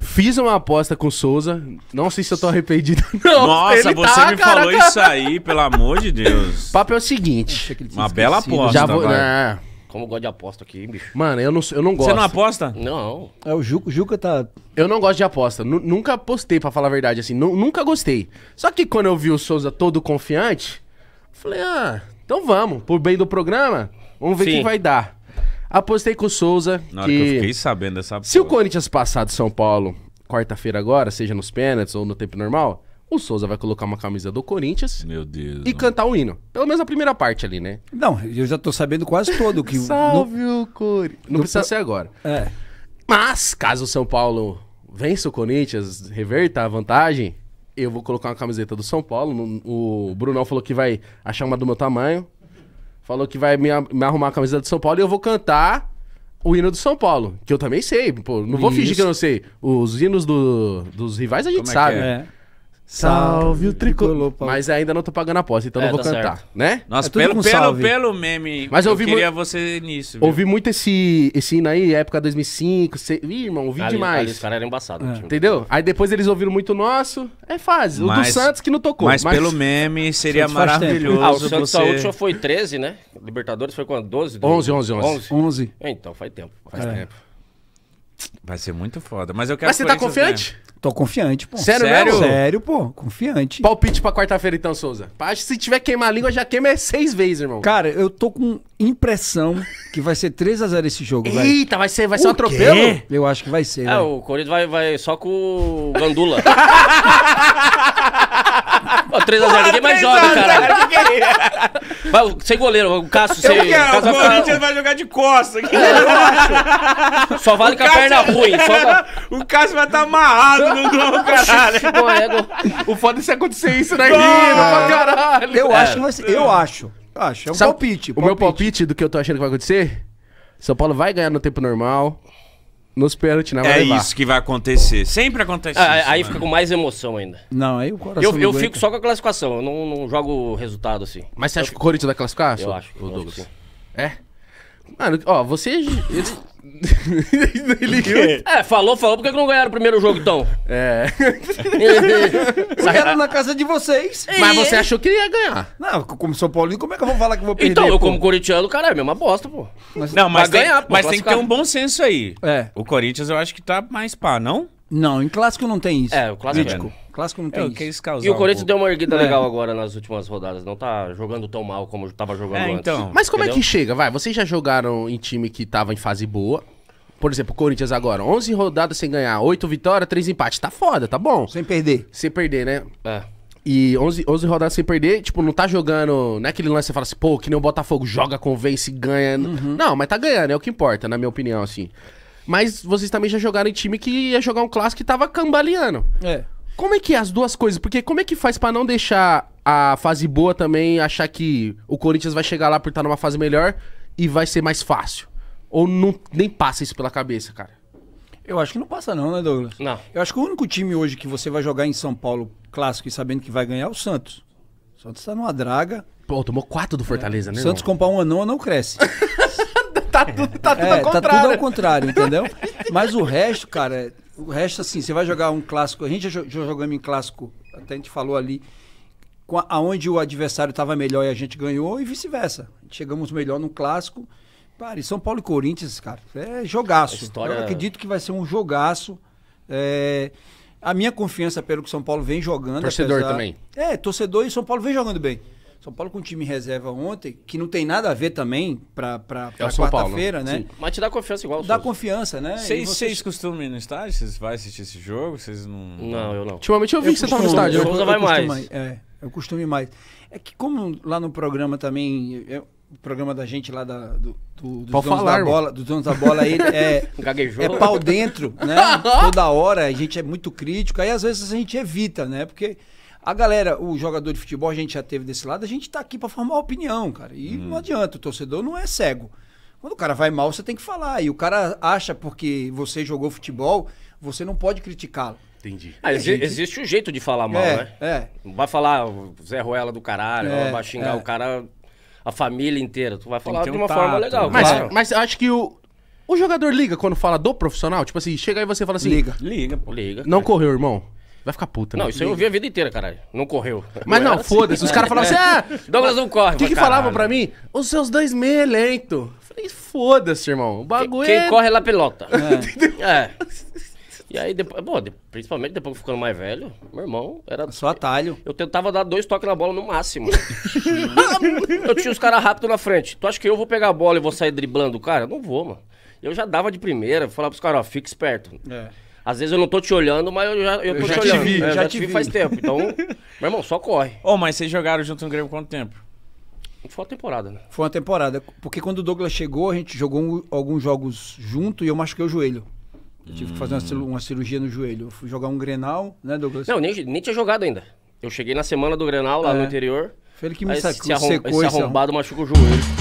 Fiz uma aposta com o Souza. Não sei se eu tô arrependido. Não, Nossa, você tá, me caraca. falou isso aí, pelo amor de Deus. O papo é o seguinte. Uma bela aposta. Já vou. Né, como gosto de aposta aqui, bicho. Mano, eu não, eu não gosto. Você não aposta? Não. É, o Juca, o Juca tá. Eu não gosto de aposta. nunca apostei, pra falar a verdade, assim. nunca gostei. Só que quando eu vi o Souza todo confiante, falei, ah, então vamos. Por bem do programa, vamos ver o que vai dar. Apostei com o Souza. Na que... hora que eu fiquei sabendo dessa Se porra. o Corinthians passar do São Paulo quarta-feira agora, seja nos pênaltis ou no tempo normal, o Souza vai colocar uma camisa do Corinthians. Meu Deus. E cantar o um hino. Pelo menos a primeira parte ali, né? Não, eu já tô sabendo quase todo que Salve no... o Corinthians. Não no precisa ser agora. É. Mas, caso o São Paulo vença o Corinthians, reverta a vantagem, eu vou colocar uma camiseta do São Paulo. O Brunão falou que vai achar uma do meu tamanho falou que vai me, me arrumar a camisa do São Paulo e eu vou cantar o hino do São Paulo, que eu também sei, pô. Não vou Isso. fingir que eu não sei. Os hinos do, dos rivais a gente Como é sabe. É? é. Salve o tricolor. Mas ainda não tô pagando a aposta, então é, não vou tá cantar, certo. né? Nossa, é pelo, pelo, pelo meme. Mas eu, eu queria mu... você nisso. Viu? Ouvi muito esse, esse hino aí, época 2005. Se... Ih, irmão, ouvi ali, demais. Ali, os caras eram embaçados. É. Entendeu? Aí depois eles ouviram muito o nosso. É fase. Mas, o do Santos que não tocou. Mas, mas... pelo meme seria maravilhoso. Ah, o Santos você... a última foi 13, né? Libertadores foi quando? 12? 11, 11, 11, 11. 11. Então, faz tempo. Faz é. tempo. Vai ser muito foda. Mas eu quero. Mas você tá né? confiante? Mesmo. Tô confiante, pô. Sério, Sério? Sério, pô. Confiante. Palpite pra quarta-feira, então, Souza. Acho se tiver queimar a língua, já queima é seis vezes, irmão. Cara, eu tô com impressão que vai ser 3x0 esse jogo, velho. Eita, vai ser, vai ser um quê? atropelo? Eu acho que vai ser, É, véio. o Corinthians vai, vai só com o Gandula. Pô, 3x0 ninguém mais joga, cara. Vai, sem goleiro, o Cássio, sem. Eu quero, é, Cássio o vai Corinthians vai jogar de costas aqui. É, só vale com a perna é- ruim. Só va- O Cássio vai estar tá amarrado no gol, caralho. Pô, é gol. O foda é se acontecer isso na né? Irina, pra caralho. Eu acho que não Eu acho. acho. É um Sabe palpite. O meu palpite do que eu tô achando que vai acontecer? São Paulo vai ganhar no tempo normal nos pênaltis, né? É levar. isso que vai acontecer. Sempre acontece ah, isso, Aí né? fica com mais emoção ainda. Não, aí o coração. Eu, eu fico só com a classificação, eu não, não jogo o resultado assim. Mas você acha que o Corinthians vai classificar? Eu acho. O Douglas. Acho é? Mano, ó, você. é, falou, falou. Por que não ganharam o primeiro jogo, então? É. Ganharam na casa de vocês. Mas você achou que ia ganhar. Não, como São Paulino, como é que eu vou falar que vou perder? Então, eu pô? como corintiano, cara, é a mesma bosta, pô. Mas, não, mas, tem, ganhar, pô, mas tem que ter um bom senso aí. É. O Corinthians eu acho que tá mais pá, não? Não, em clássico não tem isso. É, o clássico. É. Clássico não é, tem eu isso. E o Corinthians um deu uma erguida é. legal agora nas últimas rodadas. Não tá jogando tão mal como tava jogando é, então. antes. Mas como é Entendeu? é que chega? Vai, vocês já jogaram em time que tava em fase boa. Por exemplo, o Corinthians agora, 11 rodadas sem ganhar, 8 vitórias, 3 empates. Tá foda, tá bom. Sem perder. Sem perder, né? É. E 11, 11 rodadas sem perder, tipo, não tá jogando. Não é aquele lance que você fala assim, pô, que nem o Botafogo joga, convence, ganha. Uhum. Não, mas tá ganhando, é o que importa, na minha opinião, assim. Mas vocês também já jogaram em time que ia jogar um clássico que tava cambaleando. É. Como é que é as duas coisas? Porque como é que faz para não deixar a fase boa também achar que o Corinthians vai chegar lá por estar numa fase melhor e vai ser mais fácil? Ou não, nem passa isso pela cabeça, cara? Eu acho que não passa não, né, Douglas? Não. Eu acho que o único time hoje que você vai jogar em São Paulo clássico e sabendo que vai ganhar é o Santos. O Santos tá numa draga. Pô, tomou quatro do é. Fortaleza, é. né? Santos comprar um anão, não cresce. tá tudo, tá tudo é, ao contrário. Tá tudo ao contrário, entendeu? Mas o resto, cara, o resto assim, você vai jogar um clássico, a gente já, já jogamos em clássico, até a gente falou ali, aonde o adversário estava melhor e a gente ganhou e vice-versa. Chegamos melhor no clássico. Pare, São Paulo e Corinthians, cara, é jogaço. história... Eu acredito que vai ser um jogaço. É... A minha confiança pelo que São Paulo vem jogando. Torcedor apesar... também. É, torcedor e São Paulo vem jogando bem. São Paulo com um time reserva ontem, que não tem nada a ver também para é quarta-feira, né? Sim. Mas te dá confiança igual. Dá confiança, né? Vocês, vocês... costumam ir no estádio? Vocês vão assistir esse jogo? Vocês não... Não, eu não. Ultimamente eu vi eu que você estava tá no estádio. Eu, eu, eu, vai mais. É, eu costumo mais. É que como lá no programa também... É, o programa da gente lá da, do, do, dos, donos falar, da bola, dos donos da bola aí é, é pau dentro, né? Toda hora a gente é muito crítico. Aí às vezes a gente evita, né? Porque a galera, o jogador de futebol, a gente já teve desse lado, a gente tá aqui para formar opinião, cara. E hum. não adianta, o torcedor não é cego. Quando o cara vai mal, você tem que falar. E o cara acha porque você jogou futebol, você não pode criticá-lo. Entendi. Ah, gente... Existe um jeito de falar mal, é, né? É. Não vai falar ah, Zé Ruela do caralho, é, vai xingar é. o cara, a família inteira. Tu vai falar de uma forma legal. Né? Mas, claro. mas acho que o, o jogador liga quando fala do profissional? Tipo assim, chega aí você fala assim. Liga. Liga, pô. Liga. Não correu, irmão. Vai ficar puta, né? Não, isso eu vi a vida inteira, caralho. Não correu. Mas não, assim, foda-se. Os né? caras falavam assim, é. ah... Douglas não corre. O que, que falavam pra mim? Os seus dois meia é lento. Falei, foda-se, irmão. O bagulho Quem, quem é corre lá pelota. É. É. é. E aí, depois, bom, principalmente depois que ficando mais velho, meu irmão era. Só atalho. Eu tentava dar dois toques na bola no máximo. eu tinha os caras rápido na frente. Tu acha que eu vou pegar a bola e vou sair driblando o cara? Não vou, mano. Eu já dava de primeira, falava pros caras, ó, fica esperto. É. Às vezes eu não tô te olhando, mas eu já, eu tô eu já te, olhando. Vi, é, já, já, te vi, faz tempo. Então, meu irmão, só corre. Ô, oh, mas vocês jogaram junto no Grêmio quanto tempo? Foi uma temporada, né? Foi uma temporada. Porque quando o Douglas chegou, a gente jogou um, alguns jogos junto e eu machuquei o joelho. Eu tive hum. que fazer uma, uma, cirurgia no joelho. Eu fui jogar um Grenal, né, Douglas? Não, nem, nem tinha jogado ainda. Eu cheguei na semana do Grenal, lá é. no interior. Foi ele que me sacou, se, arrom secou, se arrombado, arrom machucou o joelho.